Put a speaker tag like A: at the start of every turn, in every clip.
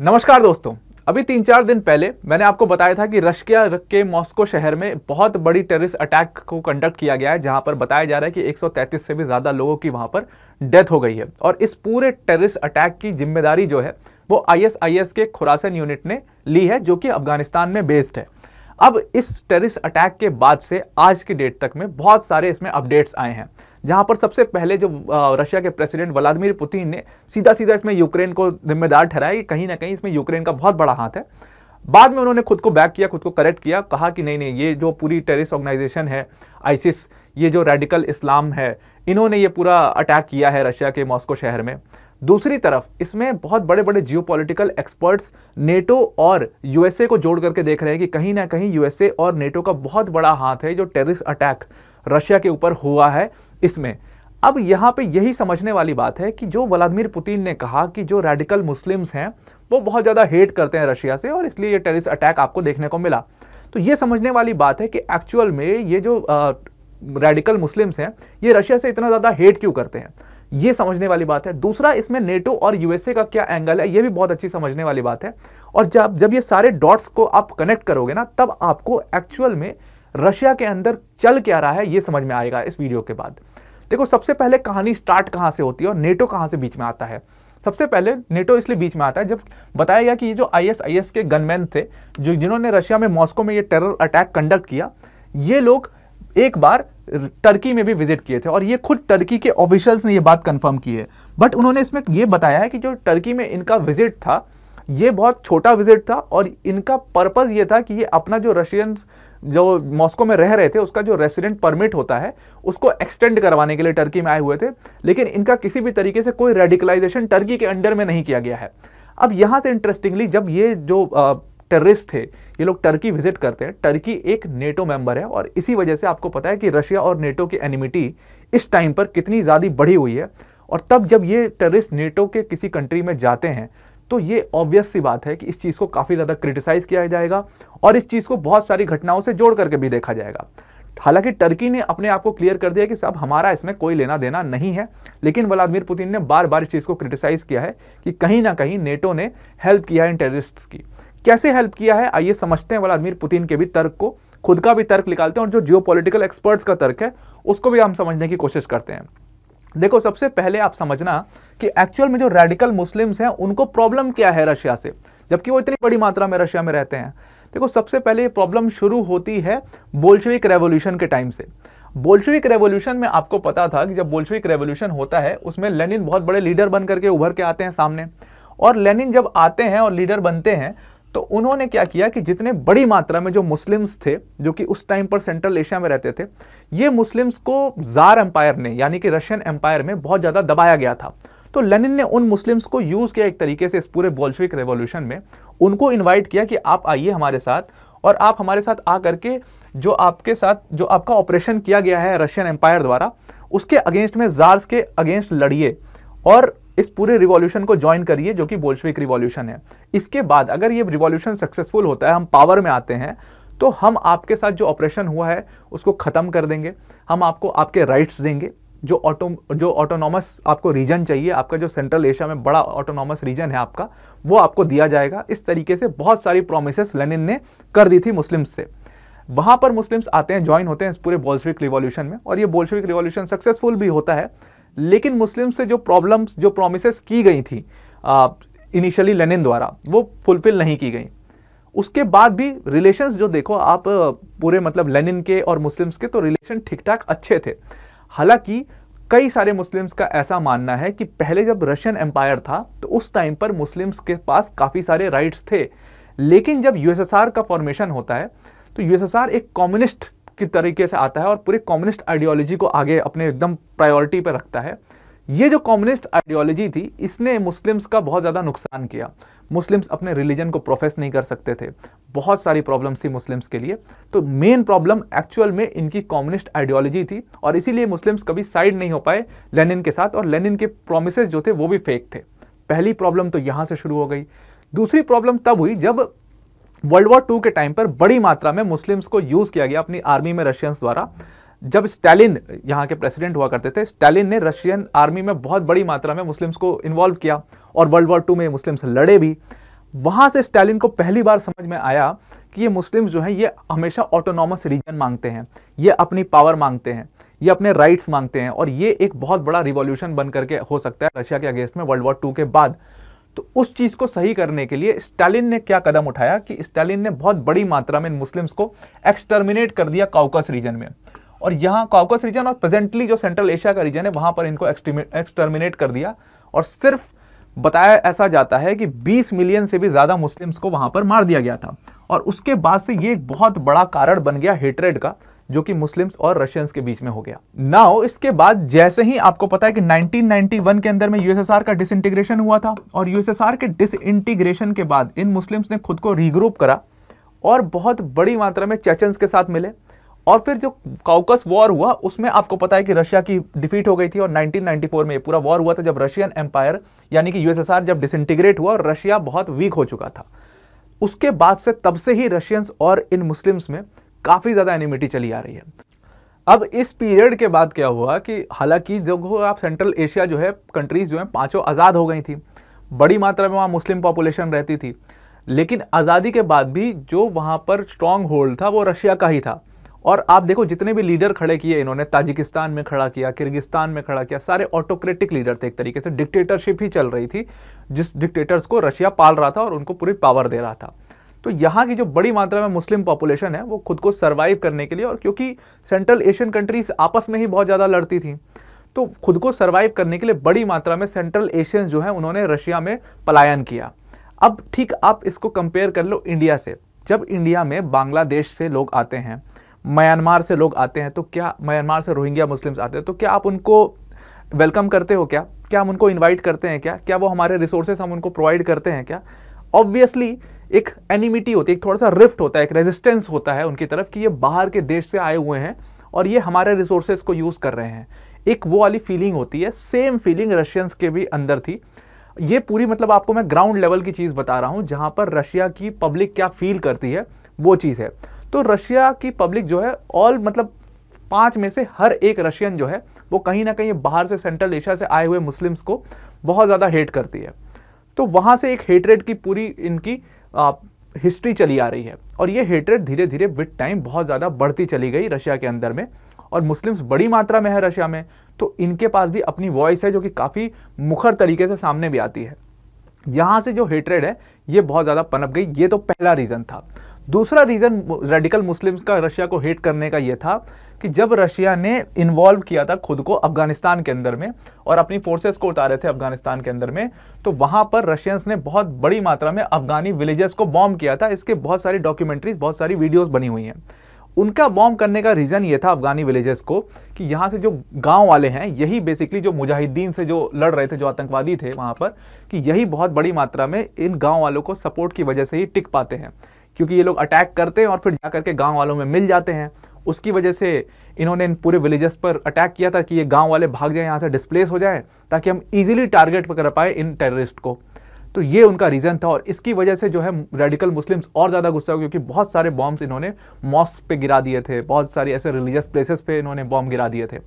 A: नमस्कार दोस्तों अभी तीन चार दिन पहले मैंने आपको बताया था कि रशिया के मॉस्को शहर में बहुत बड़ी टेररिस्ट अटैक को कंडक्ट किया गया है जहां पर बताया जा रहा है कि 133 से भी ज़्यादा लोगों की वहां पर डेथ हो गई है और इस पूरे टेररिस्ट अटैक की जिम्मेदारी जो है वो आईएसआईएस के खुरासन यूनिट ने ली है जो कि अफगानिस्तान में बेस्ड है अब इस टेरिस अटैक के बाद से आज की डेट तक में बहुत सारे इसमें अपडेट्स आए हैं जहां पर सबसे पहले जो रशिया के प्रेसिडेंट व्लादिमिर पुतिन ने सीधा सीधा इसमें यूक्रेन को जिम्मेदार ठहराया कहीं ना कहीं इसमें यूक्रेन का बहुत बड़ा हाथ है बाद में उन्होंने खुद को बैक किया खुद को करेक्ट किया कहा कि नहीं नहीं ये जो पूरी टेरिस ऑर्गेनाइजेशन है आइसिस ये जो रेडिकल इस्लाम है इन्होंने ये पूरा अटैक किया है रशिया के मॉस्को शहर में दूसरी तरफ इसमें बहुत बड़े बड़े जियोपॉलिटिकल एक्सपर्ट्स नेटो और यूएसए को जोड़ करके देख रहे हैं कि कहीं ना कहीं यूएसए और नेटो का बहुत बड़ा हाथ है जो टेररिस्ट अटैक रशिया के ऊपर हुआ है इसमें अब यहाँ पे यही समझने वाली बात है कि जो व्लादिमिर पुतिन ने कहा कि जो रेडिकल मुस्लिम्स हैं वो बहुत ज़्यादा हेट करते हैं रशिया से और इसलिए ये टेरिस अटैक आपको देखने को मिला तो ये समझने वाली बात है कि एक्चुअल में ये जो रेडिकल मुस्लिम्स हैं ये रशिया से इतना ज़्यादा हेट क्यों करते हैं ये समझने वाली बात है दूसरा इसमें नेटो और यूएसए का क्या एंगल है ये भी बहुत अच्छी समझने वाली बात है और जब जब ये सारे डॉट्स को आप कनेक्ट करोगे ना तब आपको एक्चुअल में रशिया के अंदर चल क्या रहा है ये समझ में आएगा इस वीडियो के बाद देखो सबसे पहले कहानी स्टार्ट कहाँ से होती है और नेटो कहाँ से बीच में आता है सबसे पहले नेटो इसलिए बीच में आता है जब बताया गया कि ये जो एस के गनमैन थे जो जिन्होंने रशिया में मॉस्को में ये टेरर अटैक कंडक्ट किया ये लोग एक बार टर्की में भी विजिट किए थे और ये खुद टर्की के ऑफिशियल्स ने ये बात कंफर्म की है बट उन्होंने इसमें ये बताया है कि जो टर्की में इनका विजिट था ये बहुत छोटा विजिट था और इनका पर्पज़ ये था कि ये अपना जो रशियन जो मॉस्को में रह रहे थे उसका जो रेसिडेंट परमिट होता है उसको एक्सटेंड करवाने के लिए टर्की में आए हुए थे लेकिन इनका किसी भी तरीके से कोई रेडिकलाइजेशन टर्की के अंडर में नहीं किया गया है अब यहाँ से इंटरेस्टिंगली जब ये जो टेररिस्ट थे ये लोग टर्की विजिट करते हैं टर्की एक नेटो मेंबर है और इसी वजह से आपको पता है कि रशिया और नेटो की एनिमिटी इस टाइम पर कितनी ज़्यादा बढ़ी हुई है और तब जब ये टेररिस्ट नेटो के किसी कंट्री में जाते हैं तो ये ऑब्वियस सी बात है कि इस चीज़ को काफ़ी ज़्यादा क्रिटिसाइज़ किया जाएगा और इस चीज़ को बहुत सारी घटनाओं से जोड़ करके भी देखा जाएगा हालांकि टर्की ने अपने आप को क्लियर कर दिया कि साहब हमारा इसमें कोई लेना देना नहीं है लेकिन व्लादिमिर पुतिन ने बार बार इस चीज़ को क्रिटिसाइज किया है कि कहीं ना कहीं नेटो ने हेल्प किया है इन टेररिस्ट की कैसे हेल्प किया है आइए समझते हैं व्लादिमिर पुतिन के भी तर्क को खुद का भी तर्क निकालते हैं और जो जियो एक्सपर्ट्स का तर्क है उसको भी हम समझने की कोशिश करते हैं देखो सबसे पहले आप समझना कि एक्चुअल में जो रेडिकल मुस्लिम्स हैं उनको प्रॉब्लम क्या है रशिया से जबकि वो इतनी बड़ी मात्रा में रशिया में रहते हैं देखो सबसे पहले ये प्रॉब्लम शुरू होती है बोल्शविक रेवोल्यूशन के टाइम से बोल्शविक रेवोल्यूशन में आपको पता था कि जब बोल्शविक रेवोल्यूशन होता है उसमें लेनिन बहुत बड़े लीडर बन करके उभर के आते हैं सामने और लेनिन जब आते हैं और लीडर बनते हैं तो उन्होंने क्या किया कि जितने बड़ी मात्रा में जो मुस्लिम्स थे जो कि उस टाइम पर सेंट्रल एशिया में रहते थे ये मुस्लिम्स को जार एम्पायर ने यानी कि रशियन एम्पायर में बहुत ज़्यादा दबाया गया था तो लेनिन ने उन मुस्लिम्स को यूज़ किया एक तरीके से इस पूरे बोल्शविक रेवोल्यूशन में उनको इन्वाइट किया कि आप आइए हमारे साथ और आप हमारे साथ आ करके जो आपके साथ जो आपका ऑपरेशन किया गया है रशियन एम्पायर द्वारा उसके अगेंस्ट में जार्स के अगेंस्ट लड़िए और इस पूरे रिवॉल्यूशन को ज्वाइन करिए जो कि बोल्शविक रिवॉल्यूशन है इसके बाद अगर ये रिवॉल्यूशन सक्सेसफुल होता है हम पावर में आते हैं तो हम आपके साथ जो ऑपरेशन हुआ है उसको ख़त्म कर देंगे हम आपको आपके राइट्स देंगे जो ऑटो जो ऑटोनॉमस आपको रीजन चाहिए आपका जो सेंट्रल एशिया में बड़ा ऑटोनॉमस रीजन है आपका वो आपको दिया जाएगा इस तरीके से बहुत सारी प्रोमिस लेनिन ने कर दी थी मुस्लिम्स से वहाँ पर मुस्लिम्स आते हैं ज्वाइन होते हैं इस पूरे बोल्शविक रिवॉल्यूशन में और ये बोल्शविक रिवॉल्यूशन सक्सेसफुल भी होता है लेकिन मुस्लिम से जो प्रॉब्लम्स जो प्रोमिस की गई थी इनिशियली लेनिन द्वारा वो फुलफिल नहीं की गई उसके बाद भी रिलेशंस जो देखो आप पूरे मतलब लेनिन के और मुस्लिम्स के तो रिलेशन ठीक ठाक अच्छे थे हालांकि कई सारे मुस्लिम्स का ऐसा मानना है कि पहले जब रशियन एम्पायर था तो उस टाइम पर मुस्लिम्स के पास काफ़ी सारे राइट्स थे लेकिन जब यूएसएसआर का फॉर्मेशन होता है तो यूएसएसआर एक कम्युनिस्ट की तरीके से आता है और पूरे कम्युनिस्ट आइडियोलॉजी को आगे अपने एकदम प्रायोरिटी पर रखता है ये जो कम्युनिस्ट आइडियोलॉजी थी इसने मुस्लिम्स का बहुत ज़्यादा नुकसान किया मुस्लिम्स अपने रिलीजन को प्रोफेस नहीं कर सकते थे बहुत सारी प्रॉब्लम्स थी मुस्लिम्स के लिए तो मेन प्रॉब्लम एक्चुअल में इनकी कम्युनिस्ट आइडियोलॉजी थी और इसीलिए मुस्लिम्स कभी साइड नहीं हो पाए लेनिन के साथ और लेनिन के प्रोमिसज जो थे वो भी फेक थे पहली प्रॉब्लम तो यहाँ से शुरू हो गई दूसरी प्रॉब्लम तब हुई जब वर्ल्ड वॉर टू के टाइम पर बड़ी मात्रा में मुस्लिम्स को यूज़ किया गया अपनी आर्मी में रशियंस द्वारा जब स्टालिन यहाँ के प्रेसिडेंट हुआ करते थे स्टालिन ने रशियन आर्मी में बहुत बड़ी मात्रा में मुस्लिम्स को इन्वॉल्व किया और वर्ल्ड वॉर टू में मुस्लिम्स लड़े भी वहाँ से स्टालिन को पहली बार समझ में आया कि ये मुस्लिम्स जो हैं ये हमेशा ऑटोनॉमस रीजन मांगते हैं ये अपनी पावर मांगते हैं ये अपने राइट्स मांगते हैं और ये एक बहुत बड़ा रिवॉल्यूशन बन करके हो सकता है रशिया के अगेंस्ट में वर्ल्ड वॉर टू के बाद तो उस चीज़ को सही करने के लिए स्टालिन ने क्या कदम उठाया कि स्टालिन ने बहुत बड़ी मात्रा में मुस्लिम्स को एक्सटर्मिनेट कर दिया काउकस रीजन में और यहाँ काउकस रीजन और प्रेजेंटली जो सेंट्रल एशिया का रीजन है वहां पर इनको एक्सटर्मिनेट कर दिया और सिर्फ बताया ऐसा जाता है कि 20 मिलियन से भी ज़्यादा मुस्लिम्स को वहां पर मार दिया गया था और उसके बाद से ये एक बहुत बड़ा कारण बन गया हेटरेड का जो कि मुस्लिम्स और रशियंस के बीच में हो गया नाउ इसके बाद जैसे ही आपको पता है कि 1991 के अंदर में यूएसएसआर का डिसइंटीग्रेशन हुआ था और यूएसएसआर के डिसइंटीग्रेशन के बाद इन मुस्लिम्स ने खुद को रीग्रुप करा और बहुत बड़ी मात्रा में चेचन्स के साथ मिले और फिर जो काउकस वॉर हुआ उसमें आपको पता है कि रशिया की डिफीट हो गई थी और 1994 में पूरा वॉर हुआ था जब रशियन एम्पायर यानी कि यूएसएसआर जब डिसइंटीग्रेट हुआ और रशिया बहुत वीक हो चुका था उसके बाद से तब से ही रशियंस और इन मुस्लिम्स में काफ़ी ज़्यादा एनिमिटी चली आ रही है अब इस पीरियड के बाद क्या हुआ कि हालांकि जो आप सेंट्रल एशिया जो है कंट्रीज़ जो हैं पाँचों आज़ाद हो गई थी बड़ी मात्रा में वहाँ मुस्लिम पॉपुलेशन रहती थी लेकिन आज़ादी के बाद भी जो वहाँ पर स्ट्रॉन्ग होल्ड था वो रशिया का ही था और आप देखो जितने भी लीडर खड़े किए इन्होंने ताजिकिस्तान में खड़ा किया किर्गिस्तान में खड़ा किया सारे ऑटोक्रेटिक लीडर थे एक तरीके से डिक्टेटरशिप ही चल रही थी जिस डिक्टेटर्स को रशिया पाल रहा था और उनको पूरी पावर दे रहा था तो यहाँ की जो बड़ी मात्रा में मुस्लिम पॉपुलेशन है वो खुद को सर्वाइव करने के लिए और क्योंकि सेंट्रल एशियन कंट्रीज आपस में ही बहुत ज़्यादा लड़ती थी तो खुद को सर्वाइव करने के लिए बड़ी मात्रा में सेंट्रल एशियंस जो हैं उन्होंने रशिया में पलायन किया अब ठीक आप इसको कंपेयर कर लो इंडिया से जब इंडिया में बांग्लादेश से लोग आते हैं म्यांमार से लोग आते हैं तो क्या म्यांमार से रोहिंग्या मुस्लिम्स आते हैं तो क्या आप उनको वेलकम करते हो क्या क्या हम उनको इन्वाइट करते हैं क्या क्या वो हमारे रिसोर्सेस हम उनको प्रोवाइड करते हैं क्या ऑब्वियसली एक एनिमिटी होती है एक थोड़ा सा रिफ्ट होता है एक रेजिस्टेंस होता है उनकी तरफ कि ये बाहर के देश से आए हुए हैं और ये हमारे रिसोर्सेज को यूज़ कर रहे हैं एक वो वाली फीलिंग होती है सेम फीलिंग रशियंस के भी अंदर थी ये पूरी मतलब आपको मैं ग्राउंड लेवल की चीज़ बता रहा हूँ जहाँ पर रशिया की पब्लिक क्या फील करती है वो चीज़ है तो रशिया की पब्लिक जो है ऑल मतलब पाँच में से हर एक रशियन जो है वो कहीं ना कहीं बाहर से सेंट्रल एशिया से आए हुए मुस्लिम्स को बहुत ज़्यादा हेट करती है तो वहाँ से एक हेटरेट की पूरी इनकी हिस्ट्री चली आ रही है और ये हेटरेट धीरे धीरे विद टाइम बहुत ज़्यादा बढ़ती चली गई रशिया के अंदर में और मुस्लिम्स बड़ी मात्रा में है रशिया में तो इनके पास भी अपनी वॉइस है जो कि काफ़ी मुखर तरीके से सामने भी आती है यहाँ से जो हेटरेड है ये बहुत ज़्यादा पनप गई ये तो पहला रीज़न था दूसरा रीज़न रेडिकल मुस्लिम्स का रशिया को हेट करने का ये था कि जब रशिया ने इन्वॉल्व किया था खुद को अफगानिस्तान के अंदर में और अपनी फोर्सेस को उतारे थे अफगानिस्तान के अंदर में तो वहाँ पर रशियंस ने बहुत बड़ी मात्रा में अफगानी विलेजेस को बॉम्ब किया था इसके बहुत सारी डॉक्यूमेंट्रीज बहुत सारी वीडियोज़ बनी हुई हैं उनका बॉम्ब करने का रीज़न ये था अफगानी विलेजेस को कि यहाँ से जो गांव वाले हैं यही बेसिकली जो मुजाहिदीन से जो लड़ रहे थे जो आतंकवादी थे वहाँ पर कि यही बहुत बड़ी मात्रा में इन गांव वालों को सपोर्ट की वजह से ही टिक पाते हैं क्योंकि ये लोग अटैक करते हैं और फिर जा करके गाँव वालों में मिल जाते हैं उसकी वजह से इन्होंने इन पूरे विलेजेस पर अटैक किया था कि ये गांव वाले भाग जाएं यहाँ से डिस्प्लेस हो जाएं ताकि हम इजीली टारगेट कर पाए इन टेररिस्ट को तो ये उनका रीज़न था और इसकी वजह से जो है रेडिकल मुस्लिम्स और ज़्यादा गुस्सा हो क्योंकि बहुत सारे बॉम्ब्स इन्होंने मॉस्क पे गिरा दिए थे बहुत सारे ऐसे रिलीजियस प्लेसेस पे इन्होंने बॉम्ब गिरा दिए थे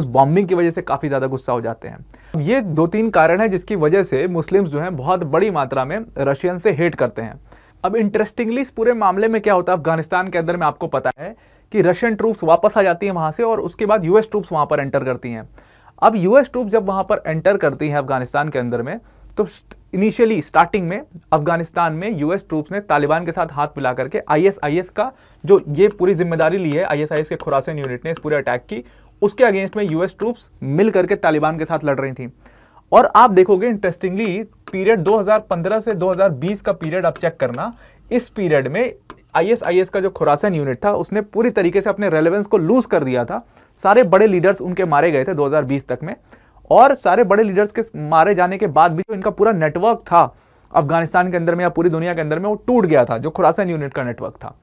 A: उस बॉम्बिंग की वजह से काफ़ी ज़्यादा गुस्सा हो जाते हैं ये दो तीन कारण हैं जिसकी वजह से मुस्लिम्स जो हैं बहुत बड़ी मात्रा में रशियन से हेट करते हैं अब इंटरेस्टिंगली इस पूरे मामले में क्या होता है अफगानिस्तान के अंदर में आपको पता है कि रशियन ट्रूप्स वापस आ जाती हैं वहाँ से और उसके बाद यूएस ट्रूप्स वहाँ पर एंटर करती हैं अब यूएस ट्रूप जब वहाँ पर एंटर करती हैं अफगानिस्तान के अंदर में तो इनिशियली स्टार्टिंग में अफगानिस्तान में यूएस ट्रूप्स ने तालिबान के साथ हाथ मिला करके आईएसआईएस का जो ये पूरी जिम्मेदारी ली है आईएसआईएस के खुरासन यूनिट ने इस पूरे अटैक की उसके अगेंस्ट में यूएस ट्रूप्स मिल करके तालिबान के साथ लड़ रही थी और आप देखोगे इंटरेस्टिंगली पीरियड 2015 से 2020 का पीरियड आप चेक करना इस पीरियड में एस का जो खुरासन यूनिट था उसने पूरी तरीके से अपने रेलेवेंस को लूज कर दिया था सारे बड़े लीडर्स उनके मारे गए थे 2020 तक में और सारे बड़े लीडर्स के मारे जाने के बाद भी जो इनका पूरा नेटवर्क था अफगानिस्तान के अंदर में या पूरी दुनिया के अंदर में वो टूट गया था जो खुरासन यूनिट का नेटवर्क था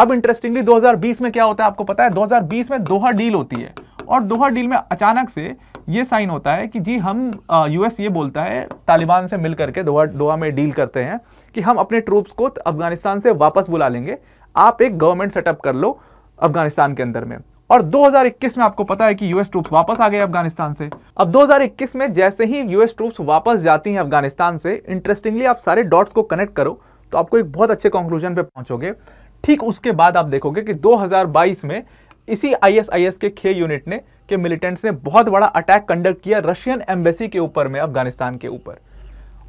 A: अब इंटरेस्टिंगली 2020 में क्या होता है आपको पता है 2020 में दोहा डील होती है और दोहा डील में अचानक से ये साइन होता है कि जी हम यूएस ये बोलता है तालिबान से मिल करके दोहा दोहा में डील करते हैं कि हम अपने ट्रूप्स को अफगानिस्तान से वापस बुला लेंगे आप एक गवर्नमेंट सेटअप कर लो अफगानिस्तान के अंदर में और 2021 में आपको पता है कि यूएस ट्रूप्स वापस आ गए अफगानिस्तान से अब 2021 में जैसे ही यूएस ट्रूप्स वापस जाती हैं अफगानिस्तान से इंटरेस्टिंगली आप सारे डॉट्स को कनेक्ट करो तो आपको एक बहुत अच्छे कंक्लूजन पे पहुंचोगे ठीक उसके बाद आप देखोगे कि 2022 में इसी आईएसआईएस के खे यूनिट ने के मिलिटेंट्स ने बहुत बड़ा अटैक कंडक्ट किया रशियन एम्बेसी के ऊपर में अफगानिस्तान के ऊपर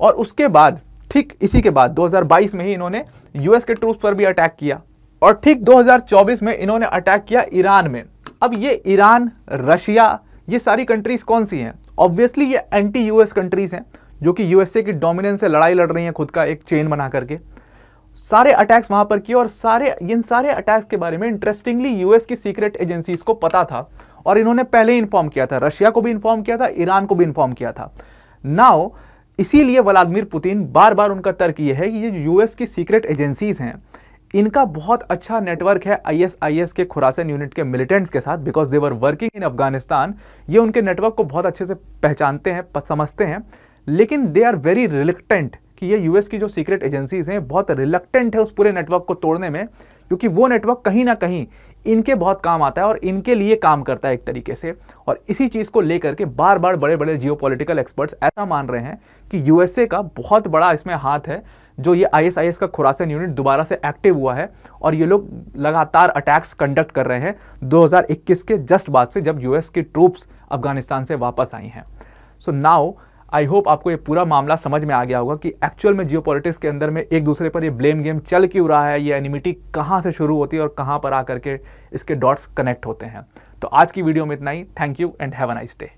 A: और उसके बाद ठीक इसी के बाद 2022 में ही इन्होंने यूएस के ट्रूप्स पर भी अटैक किया और ठीक 2024 में इन्होंने अटैक किया ईरान में अब ये ईरान रशिया ये सारी कंट्रीज कौन सी हैं ऑब्वियसली ये एंटी यूएस कंट्रीज हैं जो कि यूएसए की डोमिनेंस से लड़ाई लड़ रही हैं खुद का एक चेन बना करके सारे अटैक्स वहां पर किए और सारे इन सारे अटैक्स के बारे में इंटरेस्टिंगली यूएस की सीक्रेट एजेंसीज को पता था और इन्होंने पहले ही इन्फॉर्म किया था रशिया को भी इन्फॉर्म किया था ईरान को भी इन्फॉर्म किया था नाउ इसीलिए व्लादिमिर पुतिन बार बार उनका तर्क यह है कि ये यूएस की सीक्रेट एजेंसीज हैं इनका बहुत अच्छा नेटवर्क है आईएसआईएस के खुरासन यूनिट के मिलिटेंट्स के साथ because they were working in Afghanistan ये उनके नेटवर्क को बहुत अच्छे से पहचानते हैं समझते हैं लेकिन दे आर वेरी रिलिक्टेंट कि ये यूएस की जो सीक्रेट एजेंसीज हैं बहुत रिलक्टेंट है उस पूरे नेटवर्क को तोड़ने में क्योंकि वो नेटवर्क कहीं ना कहीं इनके बहुत काम आता है और इनके लिए काम करता है एक तरीके से और इसी चीज़ को लेकर के बार बार बड़े बड़े जियो एक्सपर्ट्स ऐसा मान रहे हैं कि यूएसए का बहुत बड़ा इसमें हाथ है जो ये आई का खुरासन यूनिट दोबारा से एक्टिव हुआ है और ये लोग लगातार अटैक्स कंडक्ट कर रहे हैं 2021 के जस्ट बाद से जब यूएस की ट्रूप्स अफगानिस्तान से वापस आई हैं सो नाउ आई होप आपको ये पूरा मामला समझ में आ गया होगा कि एक्चुअल में जियो के अंदर में एक दूसरे पर ये ब्लेम गेम चल क्यों रहा है ये एनिमिटी कहाँ से शुरू होती है और कहाँ पर आकर के इसके डॉट्स कनेक्ट होते हैं तो आज की वीडियो में इतना ही thank you and have a nice day